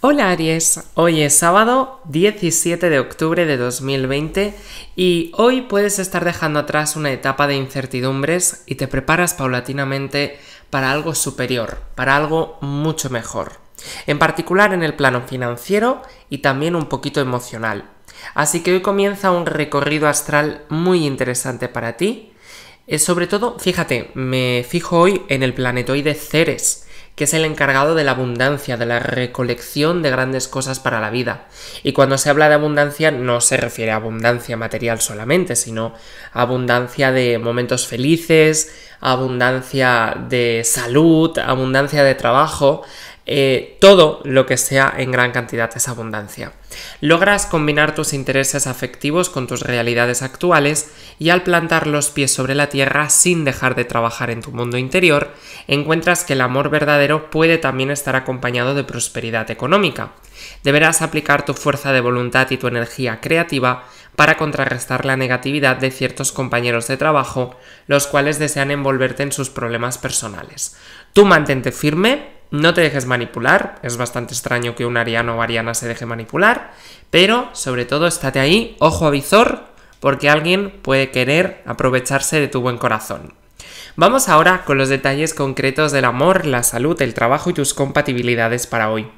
Hola Aries, hoy es sábado 17 de octubre de 2020 y hoy puedes estar dejando atrás una etapa de incertidumbres y te preparas paulatinamente para algo superior, para algo mucho mejor, en particular en el plano financiero y también un poquito emocional. Así que hoy comienza un recorrido astral muy interesante para ti. Eh, sobre todo, fíjate, me fijo hoy en el planetoide Ceres, que es el encargado de la abundancia, de la recolección de grandes cosas para la vida. Y cuando se habla de abundancia no se refiere a abundancia material solamente, sino abundancia de momentos felices, abundancia de salud, abundancia de trabajo, eh, todo lo que sea en gran cantidad es abundancia. Logras combinar tus intereses afectivos con tus realidades actuales y al plantar los pies sobre la tierra sin dejar de trabajar en tu mundo interior, encuentras que el amor verdadero puede también estar acompañado de prosperidad económica. Deberás aplicar tu fuerza de voluntad y tu energía creativa para contrarrestar la negatividad de ciertos compañeros de trabajo, los cuales desean envolverte en sus problemas personales. Tú mantente firme, no te dejes manipular, es bastante extraño que un ariano o ariana se deje manipular, pero sobre todo estate ahí, ojo a visor, porque alguien puede querer aprovecharse de tu buen corazón. Vamos ahora con los detalles concretos del amor, la salud, el trabajo y tus compatibilidades para hoy.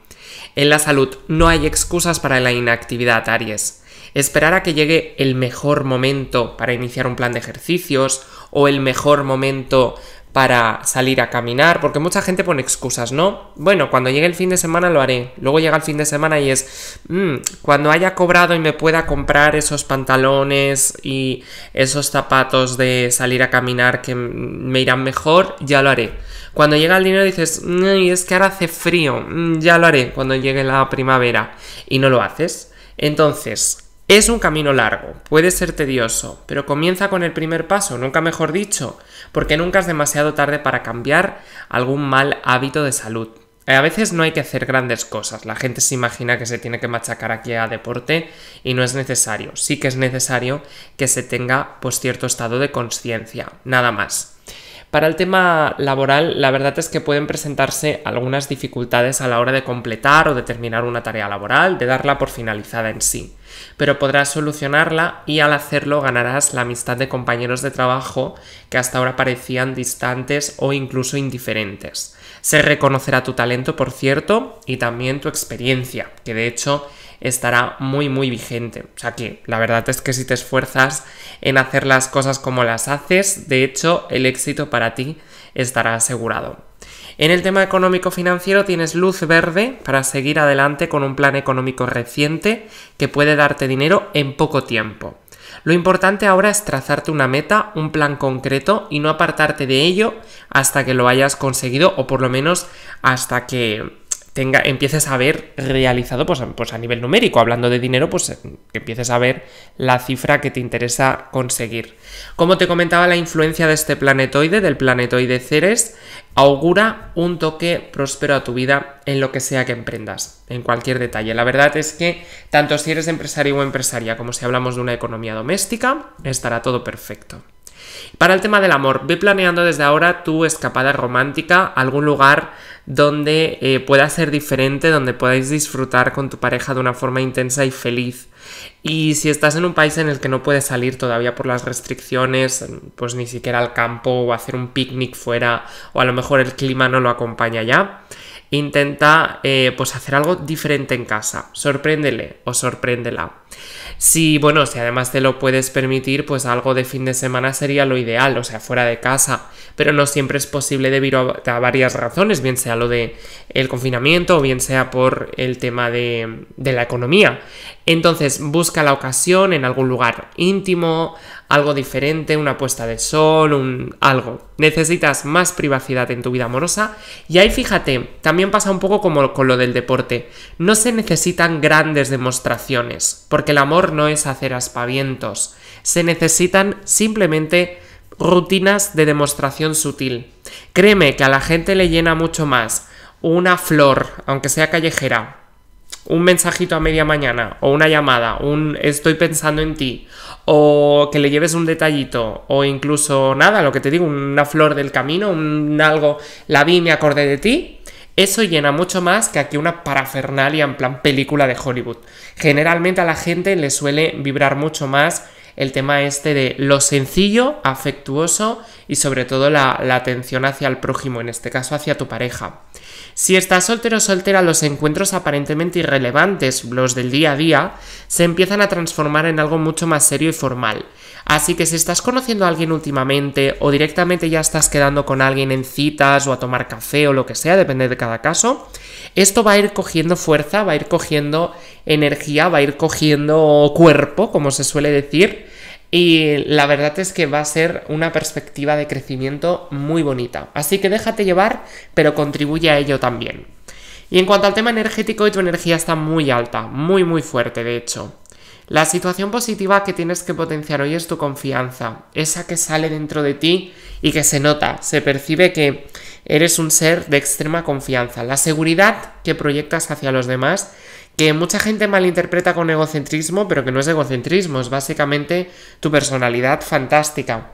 En la salud no hay excusas para la inactividad, Aries. Esperar a que llegue el mejor momento para iniciar un plan de ejercicios o el mejor momento para salir a caminar, porque mucha gente pone excusas, ¿no? Bueno, cuando llegue el fin de semana lo haré, luego llega el fin de semana y es, mm, cuando haya cobrado y me pueda comprar esos pantalones y esos zapatos de salir a caminar que me irán mejor, ya lo haré. Cuando llega el dinero dices, es que ahora hace frío, mm, ya lo haré cuando llegue la primavera y no lo haces. Entonces, es un camino largo, puede ser tedioso, pero comienza con el primer paso, nunca mejor dicho, porque nunca es demasiado tarde para cambiar algún mal hábito de salud. Eh, a veces no hay que hacer grandes cosas, la gente se imagina que se tiene que machacar aquí a deporte y no es necesario, sí que es necesario que se tenga pues cierto estado de conciencia, nada más. Para el tema laboral, la verdad es que pueden presentarse algunas dificultades a la hora de completar o de terminar una tarea laboral, de darla por finalizada en sí, pero podrás solucionarla y al hacerlo ganarás la amistad de compañeros de trabajo que hasta ahora parecían distantes o incluso indiferentes. Se reconocerá tu talento, por cierto, y también tu experiencia, que de hecho estará muy muy vigente. O sea que la verdad es que si te esfuerzas en hacer las cosas como las haces, de hecho el éxito para ti estará asegurado. En el tema económico-financiero tienes luz verde para seguir adelante con un plan económico reciente que puede darte dinero en poco tiempo. Lo importante ahora es trazarte una meta, un plan concreto y no apartarte de ello hasta que lo hayas conseguido o por lo menos hasta que empieces a ver realizado pues, pues, a nivel numérico. Hablando de dinero, pues eh, que empieces a ver la cifra que te interesa conseguir. Como te comentaba, la influencia de este planetoide, del planetoide Ceres, augura un toque próspero a tu vida en lo que sea que emprendas, en cualquier detalle. La verdad es que tanto si eres empresario o empresaria como si hablamos de una economía doméstica, estará todo perfecto. Para el tema del amor, ve planeando desde ahora tu escapada romántica, algún lugar donde eh, pueda ser diferente, donde podáis disfrutar con tu pareja de una forma intensa y feliz. Y si estás en un país en el que no puedes salir todavía por las restricciones, pues ni siquiera al campo o hacer un picnic fuera, o a lo mejor el clima no lo acompaña ya, Intenta eh, pues hacer algo diferente en casa. Sorpréndele o sorpréndela. Si, bueno, si además te lo puedes permitir, pues algo de fin de semana sería lo ideal, o sea, fuera de casa. Pero no siempre es posible debido a, varias razones, bien sea lo de confinamiento o bien sea por el tema de la economía. Entonces, busca la ocasión en algún lugar íntimo, algo diferente, una puesta de sol, un algo. Necesitas más privacidad en tu vida amorosa y ahí fíjate, también pasa un poco como con lo del deporte. No se necesitan grandes demostraciones, porque el amor no es hacer aspavientos. Se necesitan simplemente rutinas de demostración sutil. Créeme que a la gente le llena mucho más una flor, aunque sea callejera, un mensajito a media mañana o una llamada, un estoy pensando en ti o que le lleves un detallito o incluso nada, lo que te digo, una flor del camino, un algo, la vi y me acordé de ti, eso llena mucho más que aquí una parafernalia en plan película de Hollywood. Generalmente a la gente le suele vibrar mucho más el tema este de lo sencillo, afectuoso y sobre todo la, atención hacia el prójimo, en este caso hacia tu pareja. Si estás soltero o soltera, los encuentros aparentemente irrelevantes, los del día a día, se empiezan a transformar en algo mucho más serio y formal. Así que si estás conociendo a alguien últimamente o directamente ya estás quedando con alguien en citas o a tomar café o lo que sea, depende de cada caso, esto va a ir cogiendo fuerza, va a ir cogiendo energía, va a ir cogiendo cuerpo, como se suele decir, y la verdad es que va a ser una perspectiva de crecimiento muy bonita. Así que déjate llevar, pero contribuye a ello también. Y en cuanto al tema energético, hoy tu energía está muy alta, muy muy fuerte de hecho. La situación positiva que tienes que potenciar hoy es tu confianza, esa que sale dentro de ti y que se nota, se percibe que Eres un ser de extrema confianza. La seguridad que proyectas hacia los demás, que mucha gente malinterpreta con egocentrismo, pero que no es egocentrismo, es básicamente tu personalidad fantástica.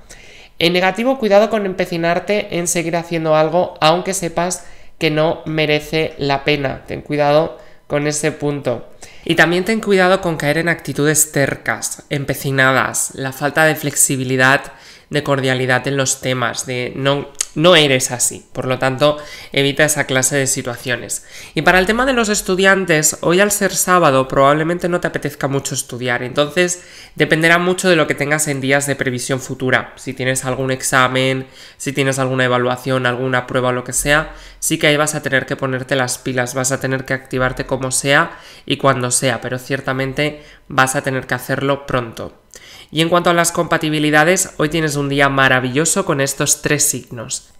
En negativo, cuidado con empecinarte en seguir haciendo algo aunque sepas que no merece la pena. Ten cuidado con ese punto. Y también ten cuidado con caer en actitudes tercas, empecinadas, la falta de flexibilidad, de cordialidad en los temas, de no no eres así. Por lo tanto, evita esa clase de situaciones. Y para el tema de los estudiantes, hoy al ser sábado probablemente no te apetezca mucho estudiar. Entonces, dependerá mucho de lo que tengas en días de previsión futura. Si tienes algún examen, si tienes alguna evaluación, alguna prueba o lo que sea, sí que ahí vas a tener que ponerte las pilas, vas a tener que activarte como sea y cuando sea, pero ciertamente vas a tener que hacerlo pronto. Y en cuanto a las compatibilidades, hoy tienes un día maravilloso con estos tres signos.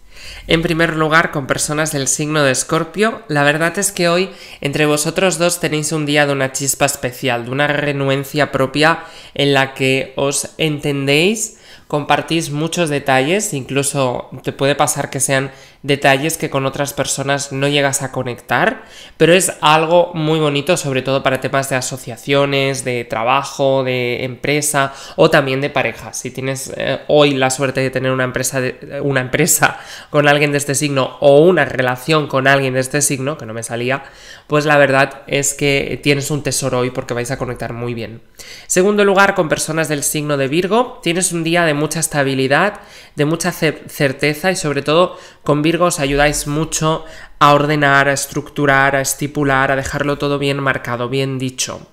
En primer lugar, con personas del signo de Escorpio, la verdad es que hoy entre vosotros dos tenéis un día de una chispa especial, de una renuencia propia en la que os entendéis, compartís muchos detalles, incluso te puede pasar que sean detalles que con otras personas no llegas a conectar, pero es algo muy bonito, sobre todo para temas de asociaciones, de trabajo, de empresa o también de pareja. Si tienes eh, hoy la suerte de tener una empresa, de, eh, una empresa con alguien de este signo o una relación con alguien de este signo, que no me salía, pues la verdad es que tienes un tesoro hoy porque vais a conectar muy bien. Segundo lugar, con personas del signo de Virgo, tienes un día de mucha estabilidad, de mucha certeza y sobre todo con Virgo os ayudáis mucho a ordenar, a estructurar, a estipular, a dejarlo todo bien marcado, bien dicho.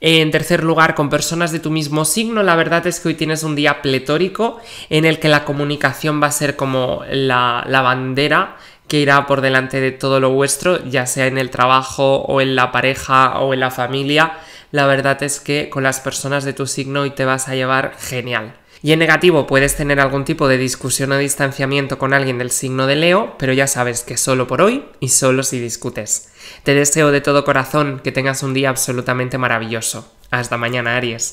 En tercer lugar, con personas de tu mismo signo, la verdad es que hoy tienes un día pletórico en el que la comunicación va a ser como la, la bandera que irá por delante de todo lo vuestro, ya sea en el trabajo o en la pareja o en la familia. La verdad es que con las personas de tu signo hoy te vas a llevar genial. Y en negativo puedes tener algún tipo de discusión o distanciamiento con alguien del signo de Leo, pero ya sabes que solo por hoy y solo si discutes. Te deseo de todo corazón que tengas un día absolutamente maravilloso. Hasta mañana, Aries.